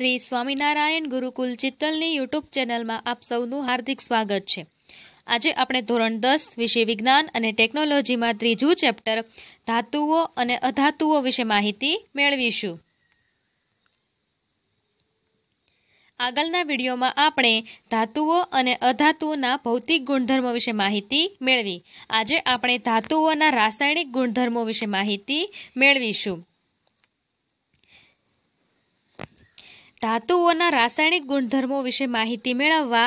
શ્રી સ્વામિનારાયણ ગુરુકુલ ચિત્તલની યુટ્યુબ ચેનલમાં આપ સૌનું હાર્દિક સ્વાગત છે આજે આપણે ધોરણ દસ વિશે વિજ્ઞાન અને ટેકનોલોજીમાં ત્રીજું ચેપ્ટર ધાતુઓ અને અધાતુઓ વિશે માહિતી મેળવીશું આગળના વિડીયોમાં આપણે ધાતુઓ અને અધાતુઓના ભૌતિક ગુણધર્મો વિશે માહિતી મેળવી આજે આપણે ધાતુઓના રાસાયણિક ગુણધર્મો વિશે માહિતી મેળવીશું ધાતુઓના રાસાયણિક ગુણધર્મો વિશે માહિતી મેળવવા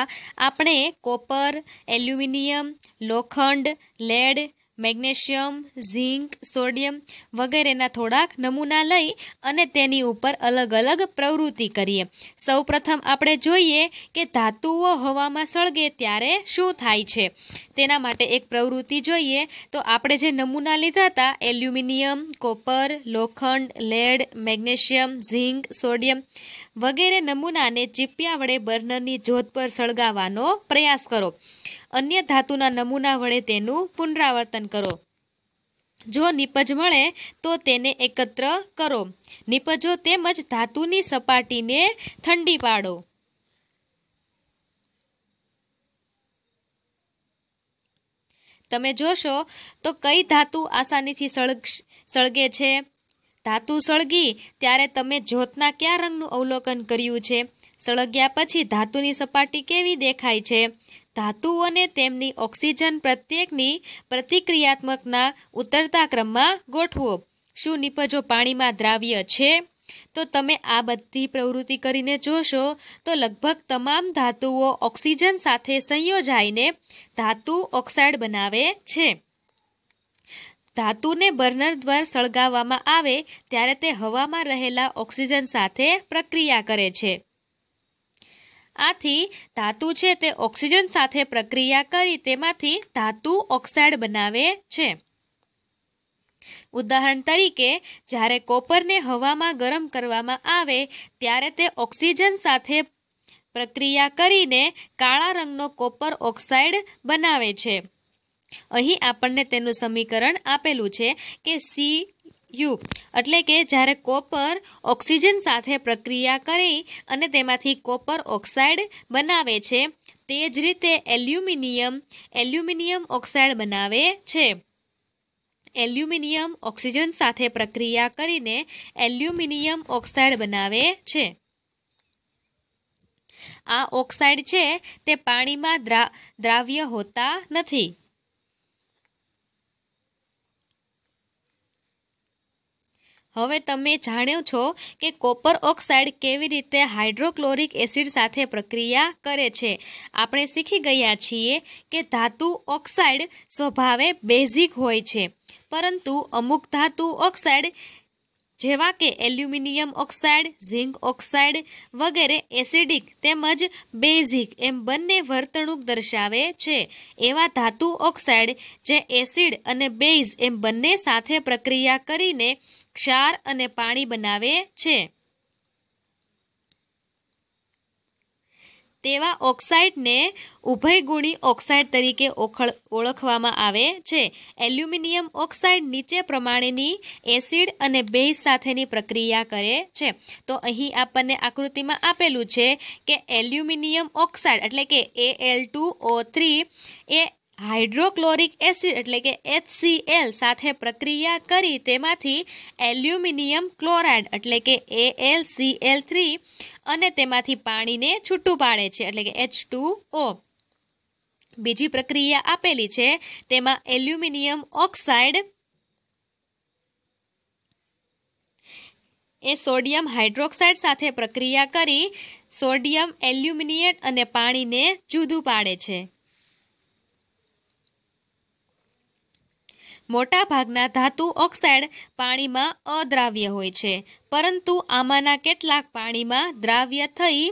આપણે કોપર એલ્યુમિનિયમ લોખંડ લેડ મેગ્નેશિયમ ઝીંક સોડિયમ વગેરેના થોડાક નમૂના લઈ અને તેની ઉપર અલગ અલગ પ્રવૃત્તિ કરીએ સૌપ્રથમ આપણે જોઈએ કે ધાતુઓ હવામાં સળગે ત્યારે શું થાય છે તેના માટે એક પ્રવૃત્તિ જોઈએ તો આપણે જે નમૂના લીધા હતા એલ્યુમિનિયમ કોપર લોખંડ લેડ મેગ્નેશિયમ ઝીંક સોડિયમ વગેરે નમૂનાને ચીપિયા વડે બર્નરની જોત પર સળગાવવાનો પ્રયાસ કરો અન્ય ધાતુના નમૂના વડે તેનું પુનરાવર્તન કરો જો નિપજ મળે તો તેને એકત્ર કરો નિપજો તેમજ ધાતુની સપાટીને ઠંડી પાડો તમે જોશો તો કઈ ધાતુ આસાનીથી સળગ સળગે છે ધાતુ સળગી ત્યારે તમે જ્યોતના કયા રંગનું અવલોકન કર્યું છે સળગ્યા પછી ધાતુની સપાટી કેવી દેખાય છે ધાતુઓને તેમની ઓક્સિજન પ્રત્યેકની પ્રતિક્રિયાત્મકના ઉતરતા ક્રમમાં ગોઠવો શું નિપજો પાણીમાં દ્રાવ્ય છે તો તમે આ બધી પ્રવૃત્તિ કરીને જોશો તો લગભગ તમામ ધાતુઓ ઓક્સિજન સાથે સંયોજાઈને ધાતુ ઓક્સાઇડ બનાવે છે ધાતુને બર્નર દ્વારા સળગાવવામાં આવે ત્યારે તે હવામાં રહેલા ઓક્સિજન સાથે પ્રક્રિયા કરે છે આથી ધાતુ છે તે ઓક્સિજન સાથે પ્રક્રિયા કરી તેમાંથી ધાતુ ઓક્સાઇડ બનાવે છે ઉદાહરણ તરીકે જ્યારે કોપરને હવામાં ગરમ કરવામાં આવે ત્યારે તે ઓક્સિજન સાથે પ્રક્રિયા કરીને કાળા રંગનો કોપર ઓક્સાઇડ બનાવે છે અહીં આપણને તેનું સમીકરણ આપેલું છે કે સી યુ એટલે કે જ્યારે કોપર ઓક્સિજન સાથે પ્રક્રિયા કરી અને તેમાંથી કોપર ઓક્સાઇડ બનાવે છે તે જ રીતે એલ્યુમિનિયમ એલ્યુમિનિયમ ઓક્સાઇડ બનાવે છે એલ્યુમિનિયમ ઓક્સિજન સાથે પ્રક્રિયા કરીને એલ્યુમિનિયમ ઓક્સાઇડ બનાવે છે આ ઓક્સાઇડ છે તે પાણીમાં દ્રાવ્ય હોતા નથી હવે તમે જાણ્યો છો કે કોપર ઓક્સાઇડ કેવી રીતે હાઇડ્રોક્લોરિક એસિડ સાથે પ્રક્રિયા કરે છે આપણે શીખી ગયા છીએ કે ધાતુ ઓક્સાઇડ સ્વભાવે બેઝિક હોય છે પરંતુ અમુક ધાતુ ઓક્સાઇડ જેવા કે એલ્યુમિનિયમ ઓક્સાઇડ ઝિંક ઓક્સાઇડ વગેરે એસિડિક તેમજ બેઝિક એમ બંને વર્તણૂક દર્શાવે છે એવા ધાતુ ઓક્સાઇડ જે એસિડ અને બેઝ એમ બંને સાથે પ્રક્રિયા કરીને ક્ષાર અને પાણી બનાવે છે તેવા ઓક્સાઇડને ઉભયગુણી ઓક્સાઇડ તરીકે ઓળખવામાં આવે છે એલ્યુમિનિયમ ઓક્સાઇડ નીચે પ્રમાણેની એસિડ અને બેઝ સાથેની પ્રક્રિયા કરે છે તો અહીં આપણને આકૃતિમાં આપેલું છે કે એલ્યુમિનિયમ ઓક્સાઇડ એટલે કે A L two O three એ હાઇડ્રોક્લોરિક એસિડ એટલે કે એચસીએલ સાથે પ્રક્રિયા કરી તેમાંથી એલ્યુમિનિયમ ક્લોરાઇડ એટલે કે AlCl થ્રી અને તેમાંથી પાણીને છૂટું પાડે છે એટલે કે એચ ટુ ઓ બીજી પ્રક્રિયા આપેલી છે તેમાં એલ્યુમિનિયમ ઓક્સાઇડ એ સોડિયમ હાઇડ્રોક્સાઇડ સાથે પ્રક્રિયા કરી સોડિયમ એલ્યુમિનિયેટ અને પાણીને જુદું પાડે છે મોટાભાગના ધાતુ ઓક્સાઇડ પાણીમાં અદ્રાવ્ય હોય છે પરંતુ આમાંના કેટલાક પાણીમાં દ્રાવ્ય થઈ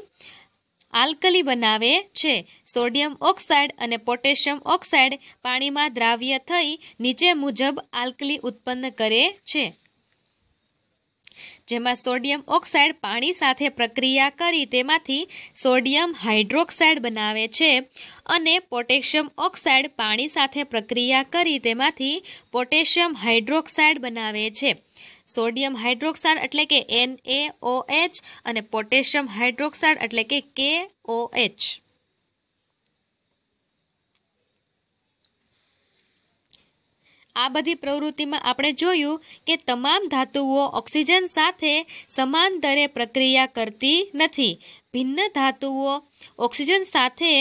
આલ્કલી બનાવે છે સોડિયમ ઓક્સાઇડ અને પોટેશિયમ ઓક્સાઇડ પાણીમાં દ્રાવ્ય થઈ નીચે મુજબ આલ્કલી ઉત્પન્ન કરે છે જેમાં સોડિયમ ઓક્સાઇડ પાણી સાથે પ્રક્રિયા કરી તેમાંથી સોડિયમ હાઇડ્રોક્સાઇડ બનાવે છે અને પોટેશિયમ ઓક્સાઇડ પાણી સાથે પ્રક્રિયા કરી તેમાંથી પોટેશિયમ હાઇડ્રોક્સાઇડ બનાવે છે સોડિયમ હાઇડ્રોક્સાઇડ એટલે કે એન અને પોટેશિયમ હાઇડ્રોક્સાઇડ એટલે કે કે ઓ એચ આ બધી પ્રવૃત્તિમાં આપણે જોયું કે તમામ ધાતુઓ ઓક્સિજન સાથે સમાન દરે પ્રક્રિયા કરતી નથી ભિન્ન ધાતુઓ ઓક્સિજન સાથે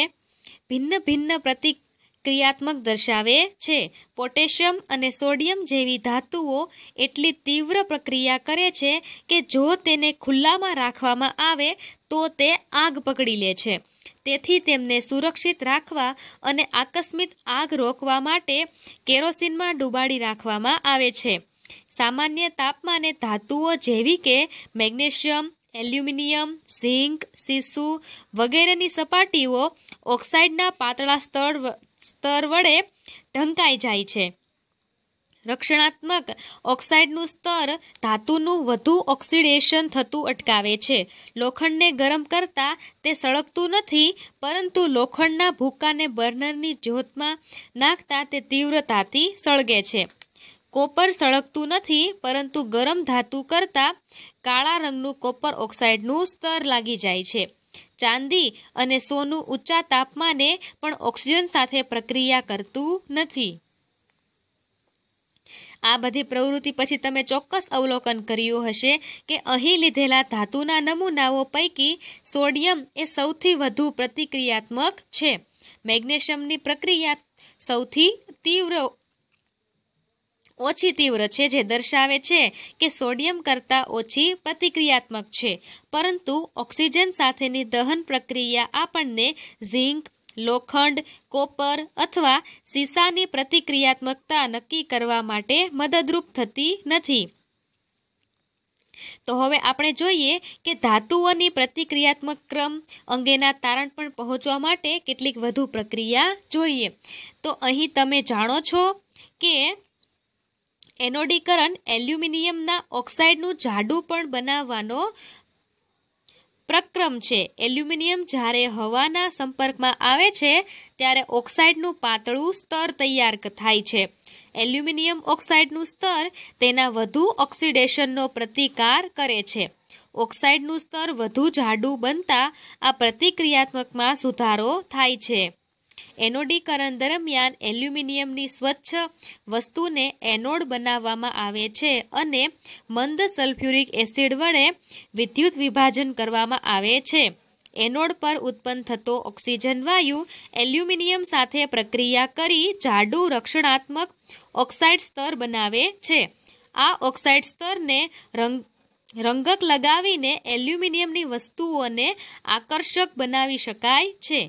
ભિન્ન ભિન્ન પ્રતિક્રિયાત્મક દર્શાવે છે પોટેશિયમ અને સોડિયમ જેવી ધાતુઓ એટલી તીવ્ર પ્રક્રિયા કરે છે કે જો તેને ખુલ્લામાં રાખવામાં આવે તો તે આગ પકડી લે છે તેથી તેમને સુરક્ષિત રાખવા અને આકસ્મિક આગ રોકવા માટે કેરોસીનમાં ડુબાડી રાખવામાં આવે છે સામાન્ય તાપમાને ધાતુઓ જેવી કે મેગ્નેશિયમ એલ્યુમિનિયમ ઝીંક સીસુ વગેરેની સપાટીઓ ઓક્સાઇડના પાતળા સ્તર સ્તર વડે ઢંકાઈ જાય છે રક્ષણાત્મક ઓક્સાઇડનું સ્તર ધાતુનું વધુ ઓક્સિડેશન થતું અટકાવે છે લોખંડને ગરમ કરતા તે સળગતું નથી પરંતુ લોખંડના ભૂકાને બર્નરની જ્યોતમાં નાખતા તે તીવ્રતાથી સળગે છે કોપર સળગતું નથી પરંતુ ગરમ ધાતુ કરતા કાળા રંગનું કોપર ઓક્સાઇડનું સ્તર લાગી જાય છે ચાંદી અને સોનું ઊંચા તાપમાને પણ ઓક્સિજન સાથે પ્રક્રિયા કરતું નથી આ બધી પ્રવૃત્તિ પછી તમે ચોક્કસ અવલોકન કર્યું હશે કે અહીં લીધેલા ધાતુના નમૂનાઓ પૈકી સોડિયમ એ સૌથી વધુ પ્રતિક્રિયાત્મક છે મેગ્નેશિયમની પ્રક્રિયા સૌથી તીવ્ર ઓછી તીવ્ર છે જે દર્શાવે છે કે સોડિયમ કરતાં ઓછી પ્રતિક્રિયાત્મક છે પરંતુ ઓક્સિજન સાથેની દહન પ્રક્રિયા આપણને ઝીંક લોખંડ કોપર અથવા સીસાની પ્રતિક્રિયાત્મકતા નક્કી કરવા માટે મદદરૂપ થતી નથી તો હવે આપણે જોઈએ કે ધાતુઓની પ્રતિક્રિયાત્મક ક્રમ અંગેના તારણ પણ પહોંચવા માટે કેટલીક વધુ પ્રક્રિયા જોઈએ તો અહીં તમે જાણો છો કે એનોડીકરણ એલ્યુમિનિયમના ઓક્સાઇડનું જાડું પણ બનાવવાનો પ્રક્રમ છે એલ્યુમિનિયમ જ્યારે હવાના સંપર્કમાં આવે છે ત્યારે ઓક્સાઇડનું પાતળું સ્તર તૈયાર થાય છે એલ્યુમિનિયમ ઓક્સાઇડનું સ્તર તેના વધુ ઓક્સિડેશનનો પ્રતિકાર કરે છે ઓક્સાઇડનું સ્તર વધુ જાડું બનતા આ પ્રતિક્રિયાત્મકમાં સુધારો થાય છે એનોડીકરણ દરમિયાન એલ્યુમિનિયમની સ્વચ્છ વસ્તુને એનોડ બનાવવામાં આવે છે અને મંદ સલ્ફ્યુરિક એસિડ વડે વિદ્યુત વિભાજન કરવામાં આવે છે એનોડ પર ઉત્પન્ન થતો ઓક્સિજન વાયુ એલ્યુમિનિયમ સાથે પ્રક્રિયા કરી જાડુ રક્ષણાત્મક ઓક્સાઇડ સ્તર બનાવે છે આ ઓક્સાઇડ સ્તરને રંગ રંગક લગાવીને એલ્યુમિનિયમની વસ્તુઓને આકર્ષક બનાવી શકાય છે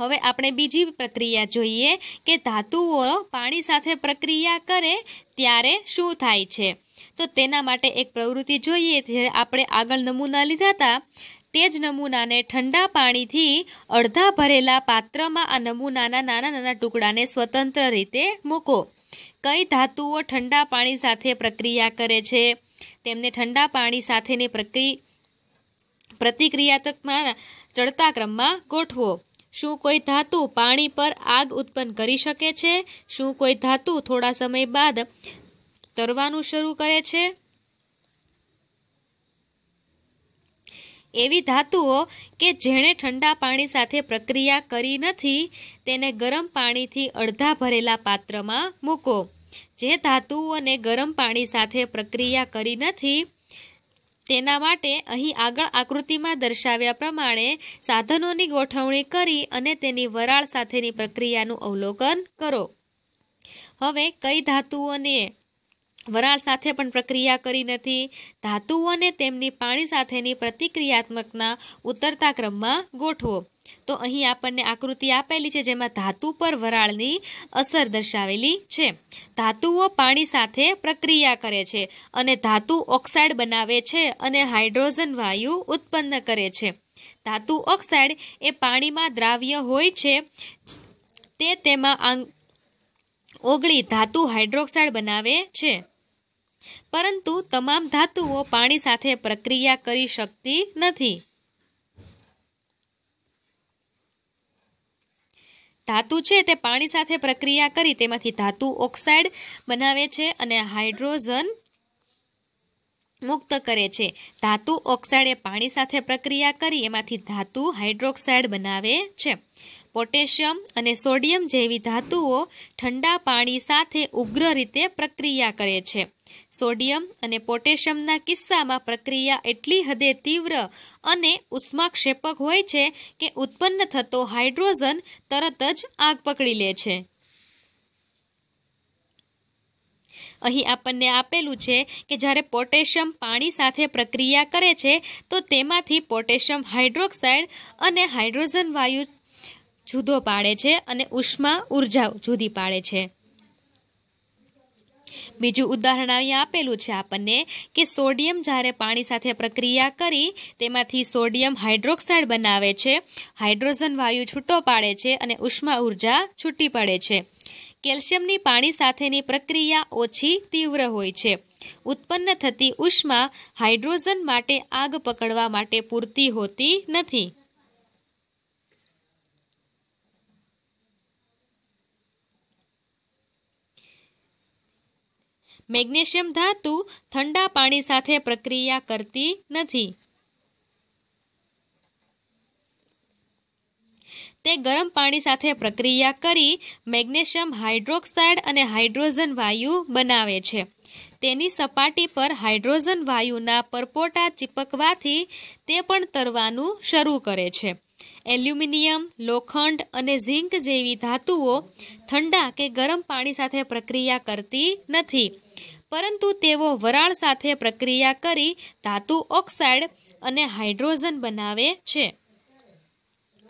હવે આપણે બીજી પ્રક્રિયા જોઈએ કે ધાતુઓ પાણી સાથે પ્રક્રિયા કરે ત્યારે શું થાય છે તો તેના માટે એક પ્રવૃત્તિ જોઈએ જે આપણે આગળ નમૂના લીધા હતા તે જ નમૂનાને ઠંડા પાણીથી અડધા ભરેલા પાત્રમાં આ નમૂનાના નાના નાના ટુકડાને સ્વતંત્ર રીતે મૂકો કઈ ધાતુઓ ઠંડા પાણી સાથે પ્રક્રિયા કરે છે તેમને ઠંડા પાણી સાથેની પ્રક્રિ પ્રતિક્રિયાત્મકમાં ચડતા ક્રમમાં ગોઠવો શું કોઈ ધાતુ પાણી પર આગ ઉત્પન્ન કરી શકે છે શું કોઈ ધાતુ થોડા સમય બાદ તરવાનું શરૂ કરે છે એવી ધાતુઓ કે જેણે ઠંડા પાણી સાથે પ્રક્રિયા કરી નથી તેને ગરમ પાણીથી અડધા ભરેલા પાત્રમાં મૂકો જે ધાતુઓને ગરમ પાણી સાથે પ્રક્રિયા કરી નથી તેના માટે અહીં આગળ આકૃતિમાં દર્શાવ્યા પ્રમાણે સાધનોની ગોઠવણી કરી અને તેની વરાળ સાથેની પ્રક્રિયાનું અવલોકન કરો હવે કઈ ધાતુઓને વરાળ સાથે પણ પ્રક્રિયા કરી નથી ધાતુઓને તેમની પાણી સાથેની પ્રતિક્રિયાત્મકના ઉતરતા ક્રમમાં ગોઠવો તો અહીં આપણને આકૃતિ આપેલી છે જેમાં ધાતુ પર વરાળની અસર દર્શાવેલી છે ધાતુઓ પાણી સાથે પ્રક્રિયા કરે છે અને ધાતુ ઓક્સાઇડ બનાવે છે અને હાઇડ્રોજન વાયુ ઉત્પન્ન કરે છે ધાતુ ઓક્સાઇડ એ પાણીમાં દ્રાવ્ય હોય છે તે તેમાં ઓગળી ધાતુ હાઇડ્રોક્સાઇડ બનાવે છે પરંતુ તમામ ધાતુઓ પાણી સાથે પ્રક્રિયા કરી શકતી નથી ધાતુ છે તે પાણી સાથે પ્રક્રિયા કરી તેમાંથી ધાતુ ઓક્સાઇડ બનાવે છે અને હાઇડ્રોજન મુક્ત કરે છે ધાતુ ઓક્સાઇડ એ પાણી સાથે પ્રક્રિયા કરી એમાંથી ધાતુ હાઇડ્રોક્સાઇડ બનાવે છે પોટેશિયમ અને સોડિયમ જેવી ધાતુઓ ઠંડા પાણી સાથે ઉગ્ર રીતે પ્રક્રિયા કરે છે સોડિયમ અને પોટેશિયમના કિસ્સામાં પ્રક્રિયા એટલી હદે તીવ્ર અને ઉષ્માક્ષેપક હોય છે કે ઉત્પન્ન થતો હાઇડ્રોજન તરત જ આગ પકડી લે છે અહીં આપણને આપેલું છે કે જ્યારે પોટેશિયમ પાણી સાથે પ્રક્રિયા કરે છે તો તેમાંથી પોટેશિયમ હાઇડ્રોક્સાઇડ અને હાઇડ્રોજન વાયુ જુદો પાડે છે અને ઉષ્મા ઉર્જા જુદી પાડે છે બીજું ઉદાહરણ અહીંયા આપેલું છે આપણને કે સોડિયમ જ્યારે પાણી સાથે પ્રક્રિયા કરી તેમાંથી સોડિયમ હાઇડ્રોક્સાઇડ બનાવે છે હાઇડ્રોજન વાયુ છૂટો પાડે છે અને ઉષ્મા ઉર્જા છૂટી પડે છે કેલ્શિયમની પાણી સાથેની પ્રક્રિયા ઓછી તીવ્ર હોય છે ઉત્પન્ન થતી ઉષ્મા હાઇડ્રોજન માટે આગ પકડવા માટે પૂરતી હોતી નથી મેગ્નેશિયમ ધાતુ ઠંડા પાણી સાથે પ્રક્રિયા કરતી નથી તે ગરમ પાણી સાથે પ્રક્રિયા કરી મેગ્નેશિયમ હાઇડ્રોક્સાઇડ અને હાઇડ્રોજન વાયુ બનાવે છે તેની સપાટી પર હાઇડ્રોજન વાયુના પરપોટા ચીપકવાથી તે પણ તરવાનું શરૂ કરે છે એલ્યુમિનિયમ લોખંડ અને ઝીંક જેવી ધાતુઓ ઠંડા કે ગરમ પાણી સાથે પ્રક્રિયા કરતી નથી પરંતુ તેઓ વરાળ સાથે પ્રક્રિયા કરી ધાતુ ઓક્સાઇડ અને હાઇડ્રોજન બનાવે છે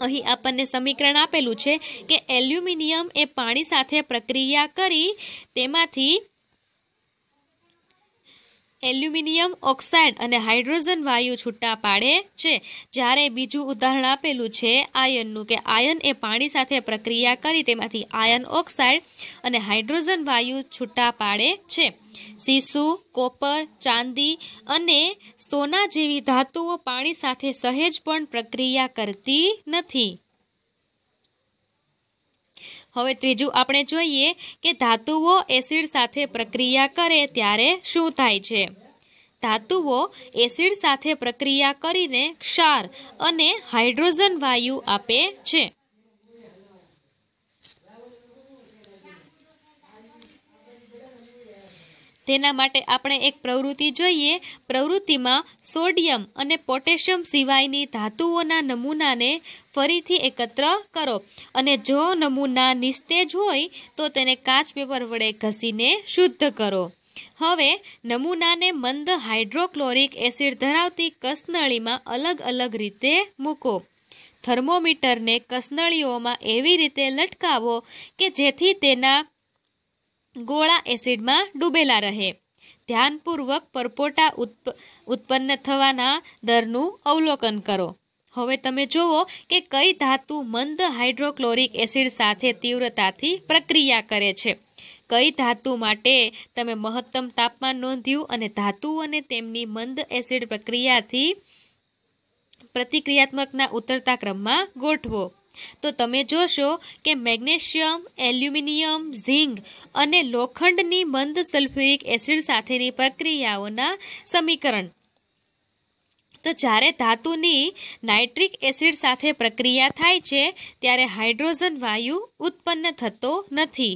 અહીં આપણને સમીકરણ આપેલું છે કે એલ્યુમિનિયમ એ પાણી સાથે પ્રક્રિયા કરી તેમાંથી એલ્યુમિનિયમ ઓક્સાઇડ અને હાઇડ્રોજન વાયુ છૂટા પાડે છે જ્યારે બીજું ઉદાહરણ આપેલું છે આયનનું કે આયન એ પાણી સાથે પ્રક્રિયા કરી તેમાંથી આયન ઓક્સાઇડ અને હાઇડ્રોજન વાયુ છૂટા પાડે છે સીસુ કોપર ચાંદી અને સોના જેવી ધાતુઓ પાણી સાથે સહેજ પણ પ્રક્રિયા કરતી નથી હવે ત્રીજું આપણે જોઈએ કે ધાતુઓ એસિડ સાથે પ્રક્રિયા કરે ત્યારે શું થાય છે ધાતુઓ એસિડ સાથે પ્રક્રિયા કરીને ક્ષાર અને હાઇડ્રોજન વાયુ આપે છે તેના માટે આપણે એક પ્રવૃત્તિ જોઈએ પ્રવૃત્તિમાં સોડિયમ અને પોટેશિયમ સિવાયની ધાતુઓના નમૂનાને ફરીથી એકત્ર કરો અને જો નમૂના નિસ્તેજ હોય તો તેને કાચ પેપર વડે ઘસીને શુદ્ધ કરો હવે નમૂનાને મંદ હાઇડ્રોક્લોરિક એસિડ ધરાવતી કસનળીમાં અલગ અલગ રીતે મૂકો થર્મોમીટરને કસનળીઓમાં એવી રીતે લટકાવો કે જેથી તેના ગોળા એસિડમાં ડૂબેલા રહે ધ્યાનપૂર્વક પરપોટા ઉત્પન્ન થવાના દરનું અવલોકન કરો હવે તમે જુઓ કે કઈ ધાતુ મંદ હાઇડ્રોક્લોરિક એસિડ સાથે તીવ્રતાથી પ્રક્રિયા કરે છે કઈ ધાતુ માટે તમે મહત્તમ તાપમાન નોંધ્યું અને ધાતુ અને તેમની મંદ એસિડ પ્રક્રિયાથી પ્રતિક્રિયાત્મકના ઉતરતા ક્રમમાં ગોઠવો તો તમે જોશો કે મેગ્નેશિયમ એલ્યુમિનિયમ ઝીંક અને લોખંડની મંદ સલ્ફ્યુરિક એસિડ સાથેની પ્રક્રિયાઓના સમીકરણ તો જ્યારે ધાતુની નાઇટ્રિક એસિડ સાથે પ્રક્રિયા થાય છે ત્યારે હાઇડ્રોજન વાયુ ઉત્પન્ન થતો નથી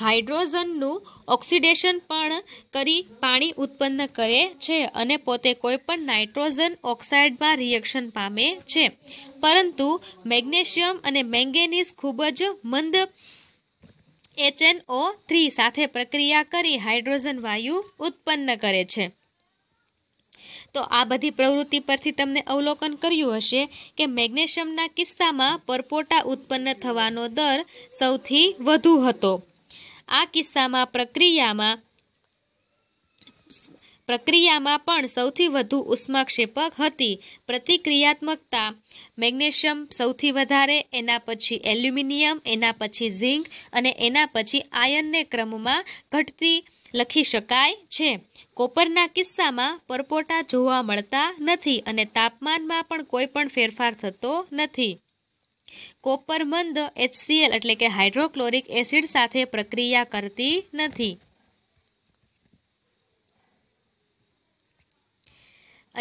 હાઇડ્રોજનનું ઓક્સિડેશન પણ કરી પાણી ઉત્પન્ન કરે છે અને પોતે કોઈપણ નાઇટ્રોજન ઓક્સાઇડમાં રિએક્શન પામે છે પરંતુ મેગ્નેશિયમ અને મેંગેનીઝ ખૂબ જ મંદ એચએનઓ થ્રી સાથે પ્રક્રિયા કરી હાઇડ્રોજન વાયુ ઉત્પન્ન કરે છે તો આ બધી પ્રવૃત્તિ પરથી તમને અવલોકન કર્યું હશે કે મેગ્નેશિયમના કિસ્સામાં પરપોટા ઉત્પન્ન થવાનો દર સૌથી વધુ હતો આ કિસ્સામાં પ્રક્રિયામાં પ્રક્રિયામાં પણ સૌથી વધુ ઉષ્માક્ષેપક હતી પ્રતિક્રિયાત્મકતા મેગ્નેશિયમ સૌથી વધારે એના પછી એલ્યુમિનિયમ એના પછી ઝીંક અને એના પછી આયનને ક્રમમાં ઘટતી લખી શકાય છે કોપરના કિસ્સામાં પરપોટા જોવા મળતા નથી અને તાપમાનમાં પણ કોઈ પણ ફેરફાર થતો નથી કોપરમંદ એચસીએલ એટલે કે હાઇડ્રોક્લોરિક એસિડ સાથે પ્રક્રિયા કરતી નથી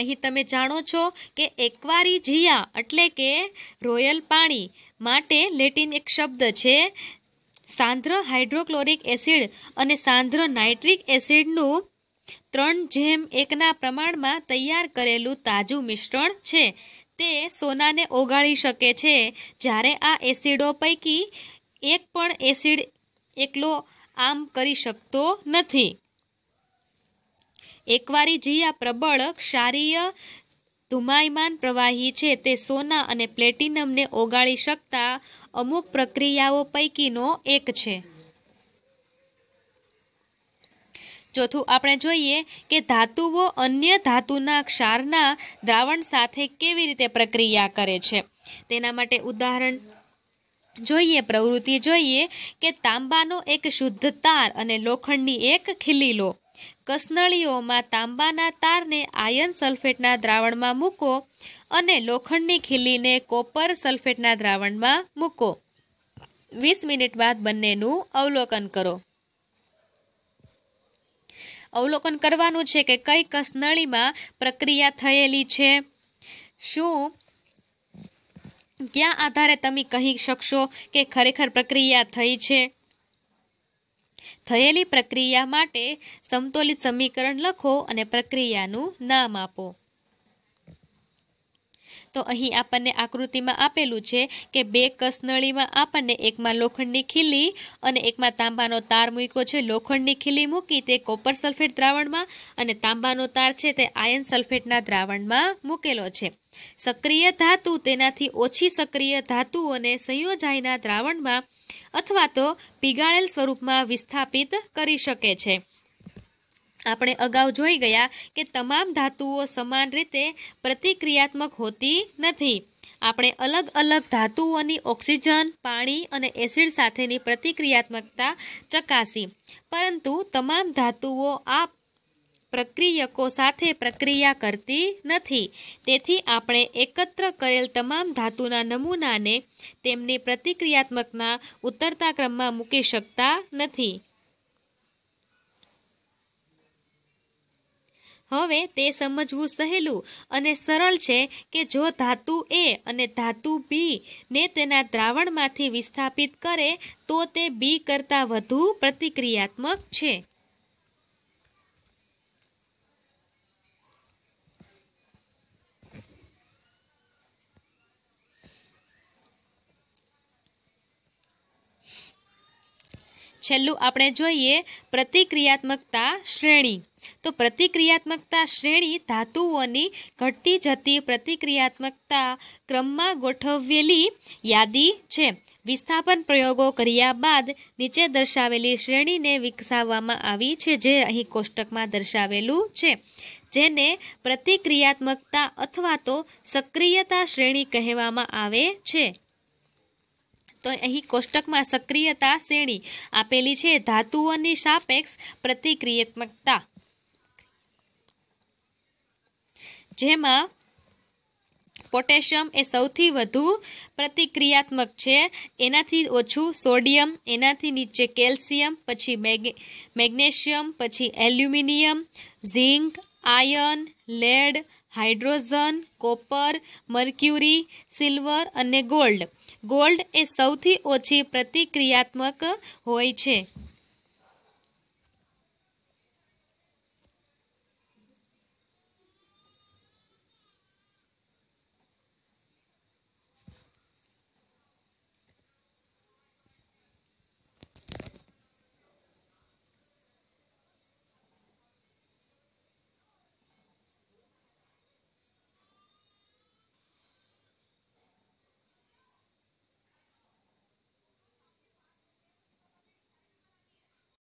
અહીં તમે જાણો છો કે એકવારી જીયા એટલે કે રોયલ પાણી માટે લેટિન એક શબ્દ છે સાંદ્ર હાઇડ્રોક્લોરિક એસિડ અને સાંદ્ર નાઇટ્રિક એસિડનું ત્રણ જેમ એકના પ્રમાણમાં તૈયાર કરેલું તાજું મિશ્રણ છે તે સોનાને ઓગાળી શકે છે જ્યારે આ એસિડો પૈકી એક પણ એસિડ એકલો આમ કરી શકતો નથી એકવારી જીયા પ્રબળ ક્ષારીય ધુમાયમાન પ્રવાહી છે તે સોના અને પ્લેટિનમને ઓગાળી શકતા અમુક પ્રક્રિયાઓ પૈકીનો એક છે ચોથું આપણે જોઈએ કે ધાતુઓ અન્ય ધાતુના ક્ષારના દ્રાવણ સાથે કેવી રીતે પ્રક્રિયા કરે છે તેના માટે ઉદાહરણ જોઈએ પ્રવૃત્તિ જોઈએ કે તાંબાનો એક શુદ્ધ તાર અને લોખંડની એક ખીલી લો કસનળીઓમાં તાંબાના તારને આયર્ન સલ્ફેટના દ્રાવણમાં મૂકો અને લોખંડની ખીલીને કોપર સલ્ફેટના દ્રાવણમાં મૂકો વીસ મિનિટ બાદ બંનેનું અવલોકન કરો અવલોકન કરવાનું છે કે કઈ કસનળીમાં પ્રક્રિયા થયેલી છે શું ક્યાં આધારે તમે કહી શકશો કે ખરેખર પ્રક્રિયા થઈ છે થયેલી પ્રક્રિયા માટે સમતોલિત સમીકરણ લખો અને પ્રક્રિયાનું નામ આપો તો અહીં આપણને આકૃતિમાં આપેલું છે કે બે કસનળીમાં આપણને એકમાં લોખંડની ખીલી અને એકમાં તાંબાનો તાર મૂક્યો છે લોખંડની ખીલી મૂકી તે કોપર સલ્ફેટ દ્રાવણમાં અને તાંબાનો તાર છે તે આયન સલ્ફેટના દ્રાવણમાં મૂકેલો છે સક્રિય ધાતુ તેનાથી ઓછી સક્રિય ધાતુઓને સંયોજાયના દ્રાવણમાં અથવા તો પીગાળેલ સ્વરૂપમાં વિસ્થાપિત કરી શકે છે આપણે અગાઉ જોઈ ગયા કે તમામ ધાતુઓ સમાન રીતે પ્રતિક્રિયાત્મક હોતી નથી આપણે અલગ અલગ ધાતુઓની ઓક્સિજન પાણી અને એસિડ સાથેની પ્રતિક્રિયાત્મકતા ચકાસી પરંતુ તમામ ધાતુઓ આ પ્રક્રિયકો સાથે પ્રક્રિયા કરતી નથી તેથી આપણે એકત્ર કરેલ તમામ ધાતુના નમૂનાને તેમની પ્રતિક્રિયાત્મકના ઉતરતા ક્રમમાં મૂકી શકતા નથી હવે તે સમજવું સહેલું અને સરળ છે કે જો ધાતુ એ અને ધાતુ બી ને તેના દ્રાવણમાંથી વિસ્થાપિત કરે તો તે બી કરતાં વધુ પ્રતિક્રિયાત્મક છે છેલ્લું આપણે જોઈએ પ્રતિક્રિયાત્મકતા શ્રેણી તો પ્રતિક્રિયાત્મકતા શ્રેણી ધાતુઓની ઘટતી જતી પ્રતિક્રિયાત્મકતા ક્રમમાં ગોઠવેલી યાદી છે વિસ્થાપન પ્રયોગો કર્યા બાદ નીચે દર્શાવેલી શ્રેણીને વિકસાવવામાં આવી છે જે અહીં કોષ્ટકમાં દર્શાવેલું છે જેને પ્રતિક્રિયાત્મકતા અથવા તો સક્રિયતા શ્રેણી કહેવામાં આવે છે તો અહીં કોષ્ટકમાં સક્રિયતા શ્રેણી આપેલી છે ધાતુઓની સાપેક્ષ પ્રતિક્રિયાત્મકતા જેમાં પોટેશિયમ એ સૌથી વધુ પ્રતિક્રિયાત્મક છે એનાથી ઓછું સોડિયમ એનાથી નીચે કેલ્શિયમ પછી મેગ્નેશિયમ પછી aluminium zinc iron lead hydrogen copper mercury silver અને ગોલ્ડ ગોલ્ડ એ સૌથી ઓછી પ્રતિક્રિયાત્મક હોય છે